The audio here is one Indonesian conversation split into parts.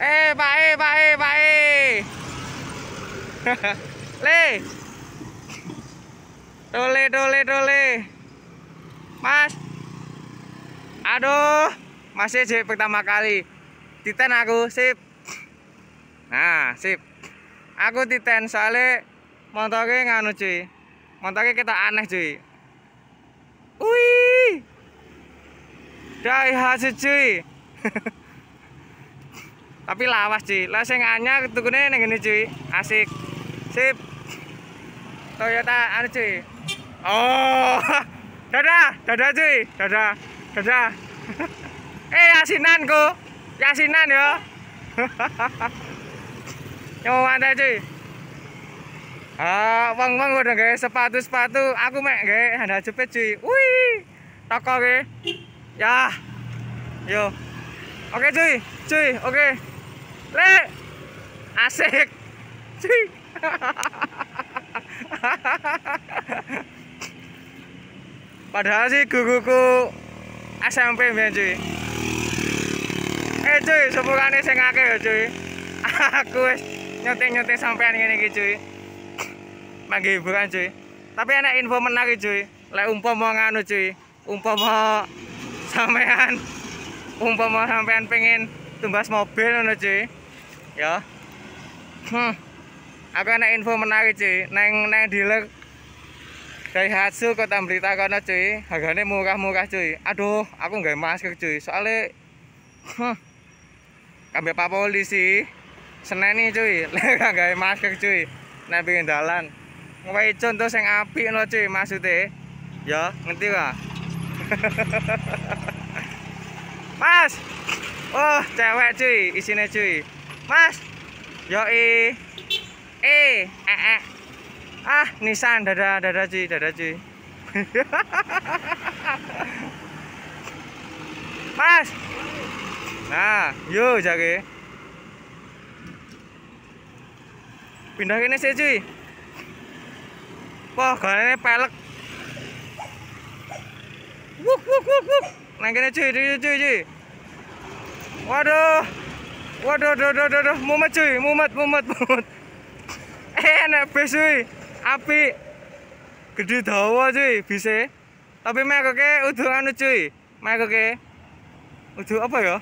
Eh, Pak E, Pak E, Pak E. Le. Dole, dole, dole. Mas. Aduh, masih e jadi pertama kali. Titan aku, sip. Nah, sip. Aku Titan soalnya motornya nganu cuy. Motornya kita aneh cuy. Wih. Daihatsu cuy. tapi lawas cuy lah sing anyar tukune ning ngene cuy asik sip Toyota anu cuy oh dadah dadah cuy dadah dadah eh yasinan ku yasinan ya, yo mau ada cuy Ah, wong wong udah gak sepatu-sepatu, aku mek gak ada cepet cuy. Wih, toko gak Ya. Yo. Oke cuy, cuy, oke. Okay. Re. Asik. Cik. Padahal sih guguku SMP mbiyen cuy. Eh cuy, sepurane sing akeh ya cuy. Aku wis nyeting-nyeting sampean ngene iki cuy. Mangke hiburan cuy. Tapi enak info menarik cuy. Lek umpama nganu cuy, umpama sampean umpama sampean pengen tumbas mobil ngono cuy. ya hmm. aku ada info menarik cuy neng neng dealer dari Hatsu kota berita kono cuy harganya murah-murah cuy aduh aku nggak masker cuy soalnya hmm. pak polisi Senen nih cuy lega nggak masker cuy neng pingin jalan ngapain contoh yang api no cuy maksudnya ya ngerti lah Mas, oh cewek cuy, isinya cuy. Mas. Yo e. E, e, Ah, Nissan dadah dadah cuy, dadah cuy. mas. Nah, yo jage. Pindah kene sih cuy. Wah, garane pelek. Wuk wuk wuk wuk. Nang kene cuy, cuy cuy cuy. Waduh. Waduh, waduh, waduh, waduh, mumet cuy, mumet, mumet, mumet. Eh, enak bis cuy, api. Gede dawa cuy, bisa. Tapi mek oke, udah anu cuy, mek oke. Udah apa ya?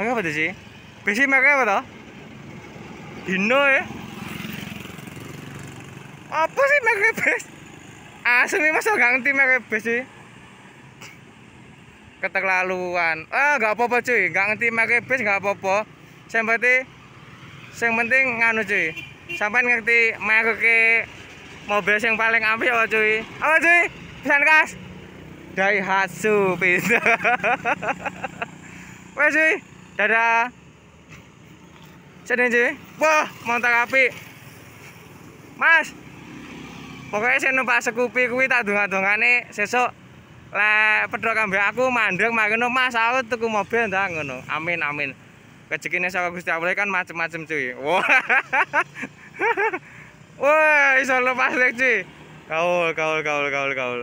Mek apa sih? Bisa mek apa tau? Hino ya? Apa sih mek bis? Asli masuk ganti mek bis sih. keterlaluan ah nggak apa-apa cuy Enggak ngerti make bis Enggak apa-apa saya berarti yang penting nganu cuy sampai ngerti make mobil yang paling ampe apa cuy apa cuy pesan kas Daihatsu pintu wes cuy dadah sini cuy wah montak api mas pokoknya saya numpak sekupi kuwi tak dungak-dungak sesok lek pedro kambe aku mandeg makono Mas aku tuku mobil ta ngono. Amin amin. Rezekine saka Gusti Allah kan macem-macem cuy. Wah. Wah, iso lepas lek cuy. Kaul kaul kaul kaul kaul.